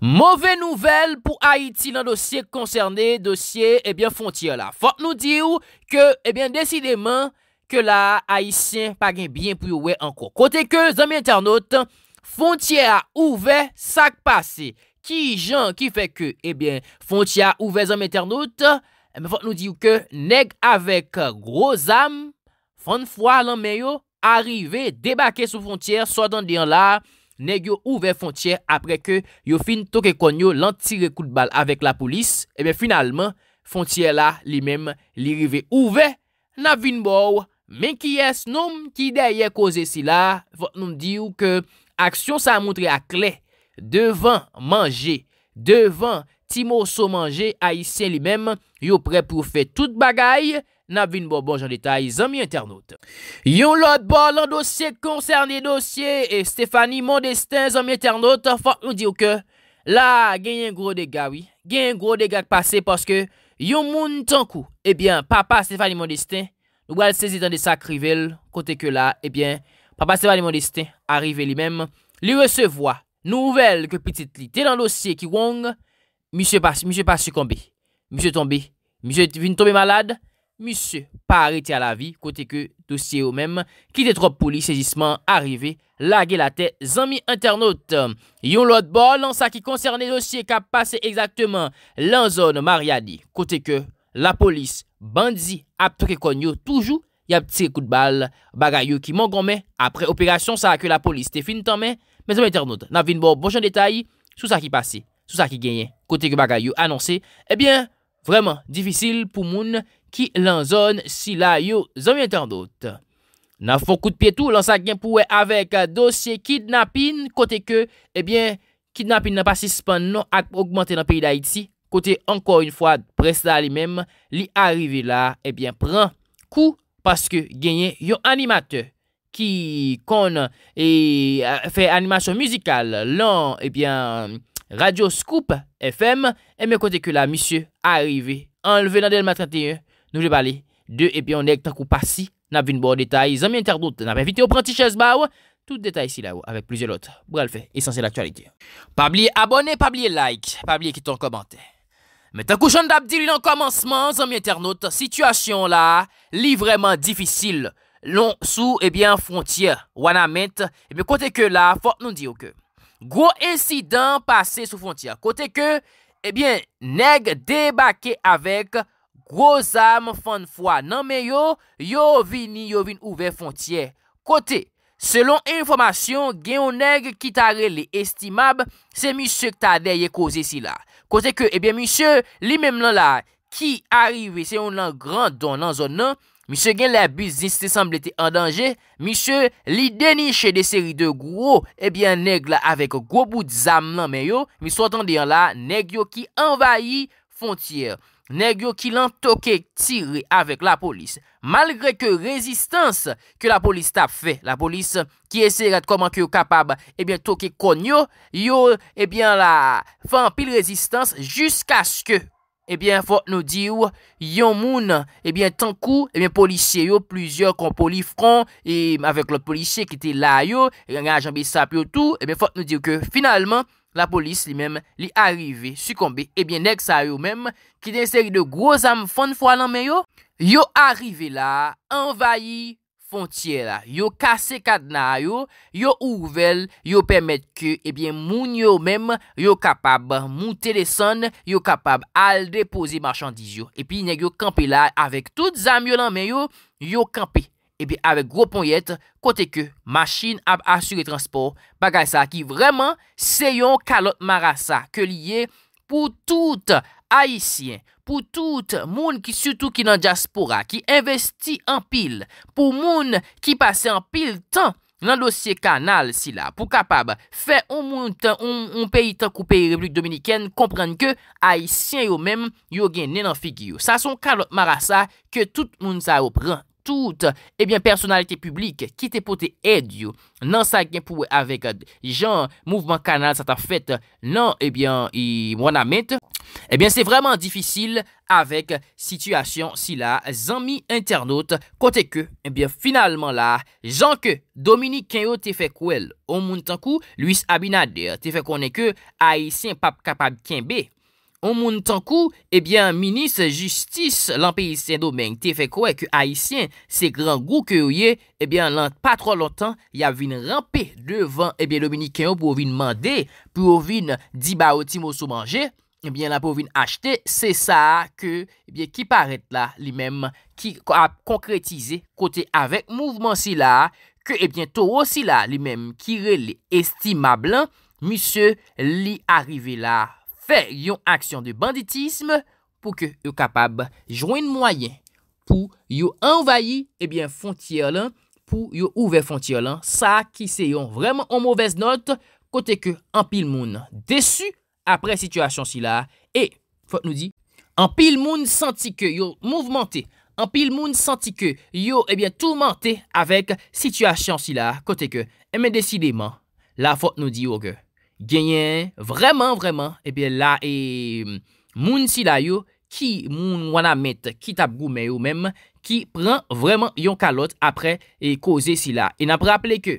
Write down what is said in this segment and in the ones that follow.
Mouve nouvel pou Haiti lan dosye konserne, dosye, ebyen, fontye la. Fote nou diyo ke, ebyen, desideman, ke la Haitien pagen byen pou yowe anko. Kote ke, zami internet, fontye a ouve sakpase. Ki jan ki feke, ebyen, fontye a ouve zami internet, ebyen, fote nou diyo ke, neg avek groz am, fante fwa lan meyo, arive, debake sou fontye, so dan diyan la, neg yo ouve fontye apre ke yo fin toke konyo lan tire kout bal avek la polis, ebe eh finalman, fontye la li mem li rive ouve na vinbou. Men ki es noum ki daye koze si la, vot noum diw ke aksyon sa mountre a kle, devan manje, devan ti morso manje, a isen li mem yo pre pou fe tout bagay, n'a vin bon bon en détail, zami internaute. Yon lot bol en dossier concerné dossier et Stéphanie Mondestin, zami internaut, faut nou dire ke, la gen yon gros dégât, oui. Gen yon dégât passé parce que yon moun tankou, bien, papa Stéphanie Mondestin, nou dans des des de Côté que là, eh bien, papa Stéphanie Mondestin, eh arrive lui-même. li recevoir Nouvelle que petit li, dans le dossier qui wong, Monsieur monsieur pas succombe. Monsieur tombe, monsieur vient tomber malade, Monsie pari ti a la vi kote ke dosye ou mem, ki de trop poli sejisman arive, lage la te zanmi internaut. Yon lot bol an sa ki konserne dosye ka pase ekzakteman lan zon Mariani. Kote ke la polis bandzi ap prekonyo, toujou yap tse kout bal bagayou ki mongonme. Apre operasyon sa a ke la polis te fin tanme, men zanmi internaut, nan vin bo bonjan detay sou sa ki pase, sou sa ki genye. Kote ke bagayou anonse, e eh bien vreman difisil pou mounen Ki lan zon si la yo zon yon tendot. Nan fok kout pietou lan sa gen pouwe avek dosye kidnapin. Kote ke, ebyen, kidnapin nan pasispan nou ak augmente nan peyi da iti. Kote, anko yon fwa prestali mem, li arive la, ebyen, pran kou. Paske genye yon animat, ki kon e fe animasyon muzikal. Lan, ebyen, Radio Scoop FM, ebyen, kote ke la, misyo, arive, anleve nan del matrati yon. Nou jè pa li, de epi yon neg takou pasi, nab vin bo detay, zami internot, nab evite yon pranti chèz ba ou, tout detay si la ou, avèk plizye lot, brel fè, esansè l'aktualite. Pabli abone, pabli like, pabli ekiton komante. Metakou chan dap diri nan komansman, zami internot, situasyon la, li vreman difisil, lon sou, epi yon frontye, wana ment, epi kote ke la, fò, nou di yo ke, gro insidan pase sou frontye, kote ke, epi eh yon neg debake avèk, Gwo zam fan fwa nan meyo, yo vini yo vini ouve fontyer. Kote, selon informasyon, gen yon neg ki tare li estimab, se misyo kta deye kose si la. Kote ke, ebyen misyo, li mem lan la, ki arive se yon lan gran don nan zon nan, misyo gen la bizis se semble te andanje, misyo, li deniche de seri de gwo, ebyen neg la avek gwo bout zam nan meyo, misyo tan deyan la, neg yo ki envayi fontyer. Neg yo ki lan toke tire avek la polis. Malgre ke rezistans ke la polis tap fe. La polis ki ese gade koman ki yo kapab toke konyo. Yo la fan pil rezistans jiska ske. Ebyen fote nou di yo. Yon moun tenkou polisye yo. Plizyor kon polif kon. Ebyen avek lot polisye ki te la yo. Ebyen ajan bi sap yo tou. Ebyen fote nou di yo ke finalman. La polis li mèm li arive, sukombe, ebyen eh nek sa yo mèm ki den seri de groz am fon fwa nan men yo. Yo arive la, envaye fon tiye la. Yo kase kadna yo, yo ouvel, yo pèmèt ke, ebyen eh moun yo mèm, yo kapab moun teleson, yo kapab al depozi marchandiz yo. Epi nek yo kampe la, avek tout zam yo nan men yo, yo kampe. epi avek gro pon yet kote ke masjin ap asyre transport bagay sa ki vreman se yon kalot marasa ke liye pou tout aisyen, pou tout moun ki sutou ki nan diaspora, ki investi an pil, pou moun ki pase an pil tan nan dosye kanal si la pou kapab fe ou moun tan ou peyi tan kou peyi Republik Dominiken komprende ke aisyen yo menm yo gen nenan figyo. Sa son kalot marasa ke tout moun sa yo pran. Tout ebyen eh personalite publik ki te pote edyo nan sa gen pouwe avek euh, jan mouvman kanal sa ta fet nan ebyen eh i mwana met. Ebyen eh se vreman difisil avek situasyon si la zanmi internot kote ke ebyen finalman la zanke Dominique Keo te fekwel o moun tankou luis abinade te fekwone ke a yi sen pap kapab kenbe. O moun tankou, ebyen, minis, justis, lant pe isyen domen, te fe kwe ke a isyen se gran gou ke ouye, ebyen, lant pa tro lontan, ya vin rampé devan, ebyen, dominiken yo pou ouvin mande, pou ouvin di ba otimo sou manje, ebyen, la pou ouvin achete, se sa ke, ebyen, ki paret la, li men, ki a konkretize, kote avèk mouvman si la, ke, ebyen, to ou si la, li men, ki re li estimab lan, misye li arive la, Fè yon aksyon de banditisme pou ke yon kapab jwen mwayen pou yon envayi ebyen eh fontyer lan, pou yon ouve fontyer lan. Sa ki se yon vremen an mouvez not kote ke an pil moun desu apre sityasyon si la e fote nou di an pil moun santi ke yon mouvmente, an pil moun santi ke yon ebyen eh toumente avek sityasyon si la kote ke. E eh men desideman la fote nou di yo ge. Oh, Genyen, vreman, vreman, ebyen la, e moun sila yo ki moun wana met, ki tap gume yo menm, ki pren vreman yon kalot apre e koze sila. E napre aple ke,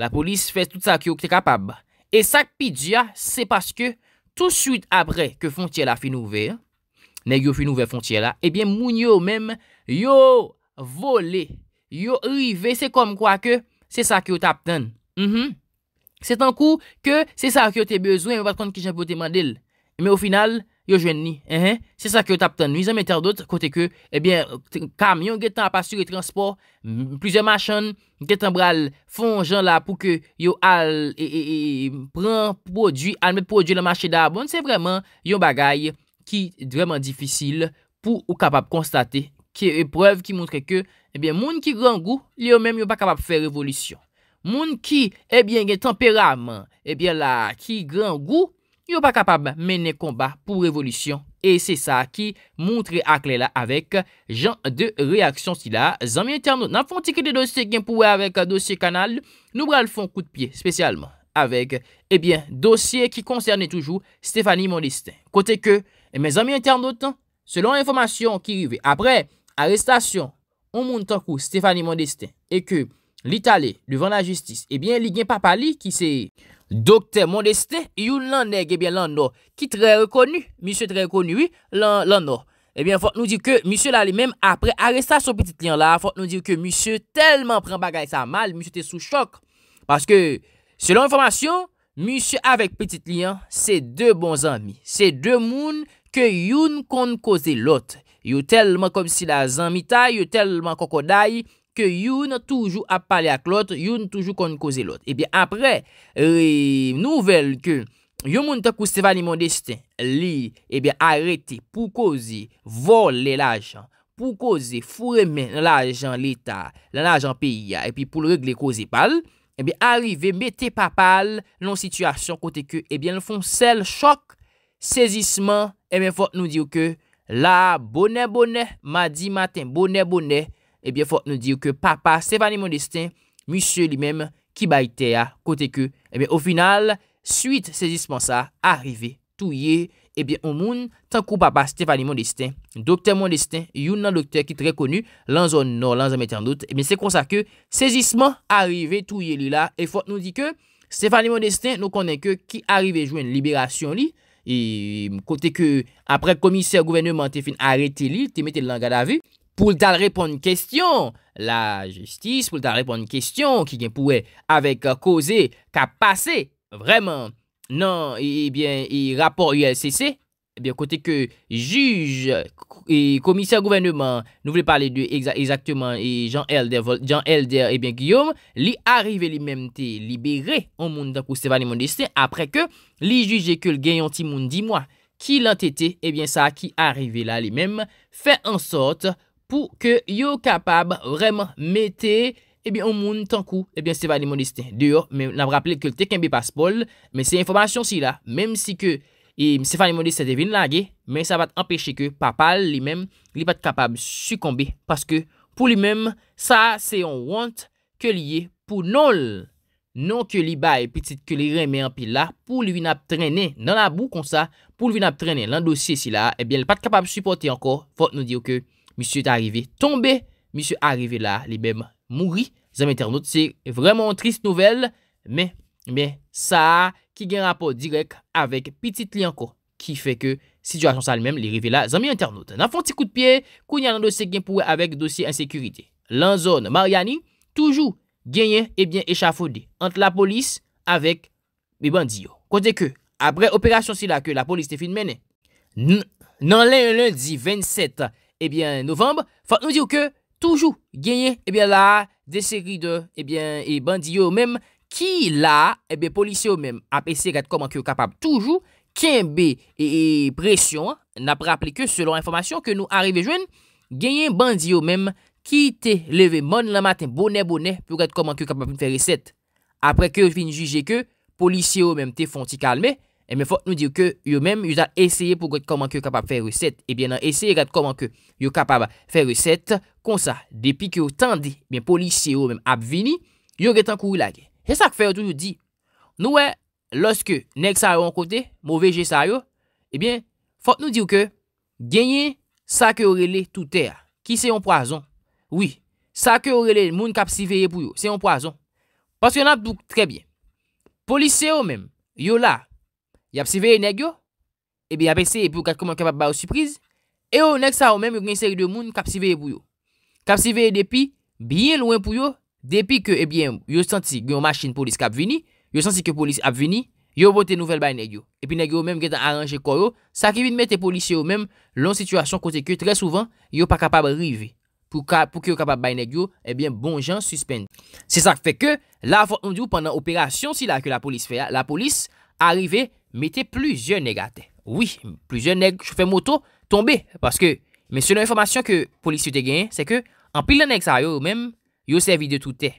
la polis fes tout sa ki yo kte kapab. E sak pidja, se paske, tout suite apre ke fontiela fin ouve, ne yo fin ouve fontiela, ebyen moun yo menm, yo vole, yo rive, se kom kwa ke, se sa ki yo tap ten. Mm-hmm. Se tan kou ke se sa ki yo te bezwen, yo vat kont ki jen pou te mandel. Me ou final, yo jwen ni. Se sa ki yo tap tan nizan, metan dote kote ke, ebyen, kamyon, getan apastur etransport, plizye machan, getan bral fonjan la pou ke yo al, e, e, e, e, pran prodwi, almet prodwi la machan da abon, se vreman yon bagay ki vreman difisil pou ou kapap konstate ki e prev ki montre ke, ebyen, eh moun ki rangou, li yo menm yo pa kapap fè revolisyon. Moun ki, ebyen eh gen temperamen, ebyen eh la ki gran gou, yon pa kapab mene komba pou revolisyon. E se sa ki moun tre akle la avek jan de reaksyon si la. Zami internet, nan fonte ki de dosye gen pouwe avek dosye kanal, nou bral fon kou de piye spesyalman. Avek, ebyen, eh dosye ki konserne toujou Stéphanie Mondestin. Kote ke, me zami internet, selon informasyon ki rive. Apre, arrestasyon, ou moun tankou Stéphanie Mondestin, e ke... L'Italè, devan la justice, ebyen eh ligyen papali ki se dokte modestè, youn lan neg ebyen eh lan no. Ki tre rekonu, misyo tre rekonu, oui, lan no. Ebyen, eh fote nou di ke, misyo la li mèm, apre aresta sou petit liyan la, fote nou di ke, misyo telman pren bagay sa mal, misyo te sou chok. Paske, selon informasyon, misyo avek petit liyan, se de bon zami. Se de moun ke youn kon kose lot. Yo telman kom si la zami tay, yo telman koko dayi, ke yon toujou ap pale ak lot, yon toujou kon koze lot. Ebyen eh apre, nouvel ke, yon moun ta kou stevani moun destin, li, ebyen, eh arete pou koze, vole l'ajan, pou koze, furemen l'ajan l'Etat, l'ajan piya, epi pou l'regle koze pal, ebyen, eh areve, mette pa pal, non situasyon kote ke, ebyen, nou fon sel chok, sezisman, ebyen, fote nou diyo ke, la, bone, bone, madi matin, bone, bone, Ebyen fote nou diyo ke papa Stéphanie Modestin Moussie li mèm ki bayte ya Kote ke ebyen ou final Suite sejisman sa Arrive touye Ebyen ou moun tankou papa Stéphanie Modestin Dokter Modestin Youn nan doktor ki te rekonu Lanzon non, lanzon meten dout Ebyen se konsa ke sejisman Arrive touye li la E fote nou diyo ke Stéphanie Modestin nou konen ke Ki arrive jouen liberasyon li Ebyen kote ke Apre komiser gouvene man te fin Arrete li, te meten langa da vi pou l'dal repon n'kestyon la jistis, pou l'dal repon n'kestyon ki gen pouwe avek koze ka pase, vreman, nan, e, e bie, e rapor ULCC, e bie, kote ke juj, e komisyon gouvernement, nou vle pale de, e zaktouman, e jan elder, jan elder, e bie, Guillaume, li arrive li memte, li bere, ou moun dan pou stevane moun deste, apre ke, li juje ke l gen yonti moun di moun, ki l'antete, e bie sa, ki arrive la li mem, fe ansot, moun, pou ke yo kapab vremen mette, ebi an moun tankou, ebi an Stéphane Limondiste. Deyo, nam rappele ke teken bi paspol, men se informasyon si la, men si ke Stéphane Limondiste se devine la ge, men sa bat empèche ke papal li men, li pat kapab sukombi, paske pou li men, sa se an want ke liye pou nol, non ke li bay, petite ke li remen an pil la, pou li vin ap trene, nan an bou kon sa, pou li vin ap trene, lan dosye si la, ebi an pat kapab suporti anko, fote nou diyo ke, mi se te arrive tombe, mi se arrive la, li bem mouri, zanmè internaut, se vremen trist nouvel, men, men, sa, ki gen rapor direk, avek piti tlienko, ki fe ke, si jwa chansal mem, li reve la, zanmè internaut, nan fon ti kout piye, kou nyan nan dosye gen pouwe, avek dosye ansekurite, lan zon Mariani, toujou, genyen, ebyen echafode, ant la polis, avek, mi bandi yo, kote ke, apre operasyon si la, ke la polis te finmene, nan len lundi, Ebyen novembe, fote nou diyo ke toujou genyen ebyen la de seri de ebyen e bandiyo ou menm ki la ebyen polisye ou menm apese gade koman ki ou kapab toujou kenbe e, e presyon na pre aple ke selon informasyon ke nou arrive jwen genyen bandiyo ou menm ki te leve mon la maten bonè bonè pou gade koman ki ou kapab fè riset. Apre ke fin juje ke polisye ou menm te fonti kalme. E mwen fote nou dir ke yo mèm, yo zat esye pou gòt koman ke yo kapab fè resèt. E bè nan esye gòt koman ke yo kapab fè resèt, konsa, depi ke yo tandi, mwen polisye yo mèm ap vini, yo gètan kou la gen. E sa k fè yo tout nou di, nou wè, loske nek sa yo an kote, mou veje sa yo, e bè, fote nou dir ke, genye sa ke orele toutè a, ki se yon poason. Oui, sa ke orele moun kap siveye pou yo, se yon poason. Paske nan dout, tre bè. Polisye yo mèm, yo Y ap siveye negyo, ebi ap ese epi ou kat koman kapap ba ou sürpriz, e ou nek sa ou menm yon gen seri de moun kap siveye pou yo. Kap siveye depi, biyen lwen pou yo, depi ke ebi eh yo santi gen yon machin polis kap vini, yo santi ke polis ap vini, yo bote nouvel bay negyo. Epi negyo ou menm gen tan aranje koro, sa ki vi de mette polis yo ou menm lon situasyon kote ke trè souvan yo pa kapab rive. Pou ki yo kapab bay negyo, ebi eh bon jan suspende. Se sa fè ke, la fòndou pandan operasyon si la ke la polis fè ya, la polis a rive yon. mette pluzyon neg ate. Oui, pluzyon neg choufe moto tombe. Paske, men se nan informasyon ke polis yo te genye, se ke an pilan neg sa yo ou men, yo servi de toute.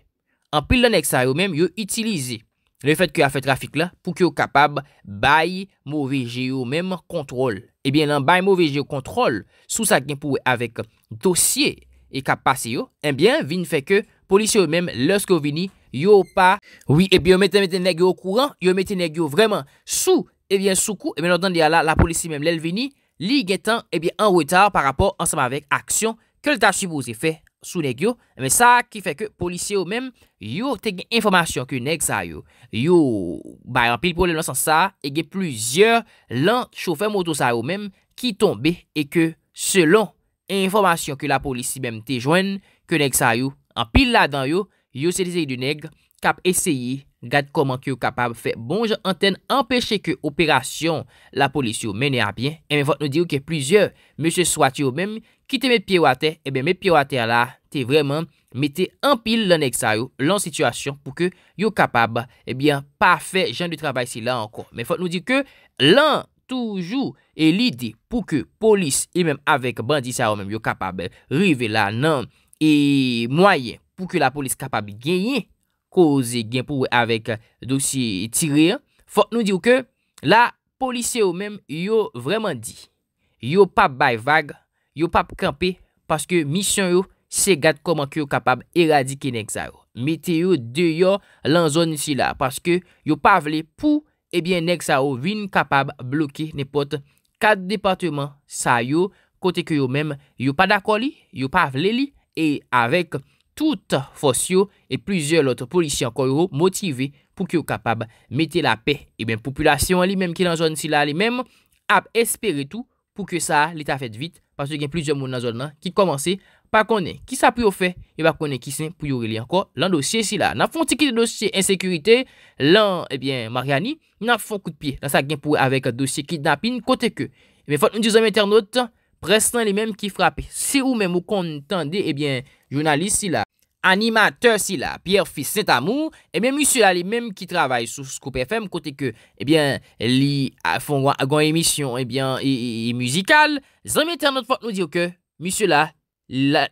An pilan neg sa yo ou men, yo itilize le fet ke a fet trafik la pou ki yo kapab bayi mouve geyo ou men kontrol. Ebyen, lan bayi mouve geyo kontrol sou sa gen pou avek dosye e kapase yo, enbyen, eh eh vin feke polis yo ou men louske ou vini Yo pa, oui, epi yo mette mette negyo kouran, yo mette negyo vreman sou, epi sou kou, epi nou dan diya la, la polisi mem lel veni, li getan, epi en wetar par rapport ansama vek aksyon, ke le tasibou se fe sou negyo, eme sa ki fe ke polisi yo mem, yo te gen informasyon ke neg sa yo, yo, bayan pil pouleman san sa, ege pluzyor lan choufer moto sa yo mem ki tombe, e ke selon informasyon ke la polisi mem te jwen, ke neg sa yo, an pil la dan yo, Yo se liseyi di neg, kap eseyi, gade koman ki yo kapab fe bon jan anten empeshe ke operasyon la polis yo mene a bien E men fote nou di yo ke plizye, mese swati yo men, kite me piwate, e ben me piwate la, te vreman, mete empil lan ek sa yo, lan situasyon pou ke yo kapab, e ben, pa fe jan de trabay si la ankon Men fote nou di yo ke lan toujou e lidi pou ke polis, e men, avek bandi sa yo men, yo kapab rive la nan e mwayen pou ke la polis kapab genyen, koze gen pou avèk dosye tirè, fòk nou diw ke la polisè ou mèm yow vreman di, yow pap bay vag, yow pap kampe, paske misyon yow se gade koman ki yow kapab eradike Neksa ou, mete yow de yow lan zon si la, paske yow pa vle pou, ebyen Neksa ou vin kapab bloke nepot kat departement sa yow, kote ki yow mèm yow pa dako li, yow pa vle li, e avèk, Tout fos yo e plizye lot polisye ankon yo motive pou ki yo kapab mette la pe. E ben, populasyon li menm ki nanjon si la li menm ap espere tou pou ki sa li ta fet vit. Pas yo gen plizye moun nanjon nan ki komanse pa konen. Ki sa pou yo fe, e ba konen ki sen pou yo li ankon lan dosye si la. Nan fon ti ki de dosye ensekurite, lan, e ben, Mariani, nan fon kout piye. Nan sa gen pou avek dosye ki napin kote ke. E ben, fon un dizon menternote, prestan li menm ki frape. Se ou menm ou kon tende, e ben, jounaliste si la. animateur si la, Pierre-Fils Saint-Amour, Et eh bien monsieur là Les mêmes qui travaillent Sur Scoop FM, côté que et eh bien li ah, font à une émission eh bien et zanme internet Faut nous dire que Monsieur là la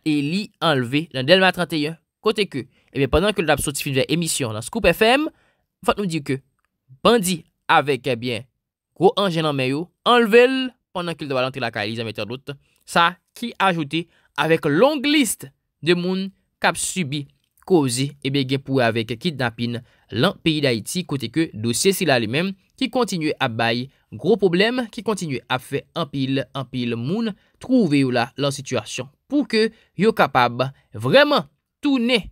enlevé Dans Delma 31, Côté que eh bien pendant que le dans sorti de émission Dans Scoop FM, Faut nous dire que bandi avec eh bien Gros Gros en meyo, pendant qu'il qu'il devait la ka, ça qui Ça Qui qui ajouté Avec longue liste de monde kap subi, kozi, ebe genpou avek kidnapin lan peyi da iti, kote ke dosye sila li men ki kontinuye ap bayi gro problem ki kontinuye ap fe anpeil anpeil moun, trouwe yo la lan situasyon pou ke yo kapab vreman toune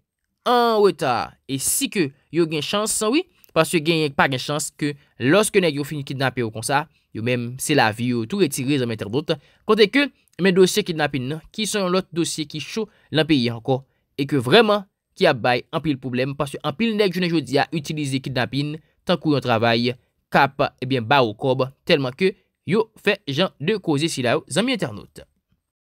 an weta, e si ke yo gen chansan wii, pas yo gen pa gen chansan ke loske ne yo fin kidnap yo kon sa, yo men se la vi yo tou etirize men ter dot, kote ke men dosye kidnapin nan, ki son lot dosye ki show lan peyi anko e ke vreman ki ap bay anpil poublem, pasyo anpil nek jounen joudia utilize kid napin, tankou yon travay, kap, ebyen eh ba ou kob, telman ke yo fe jan de koze silav zami internet.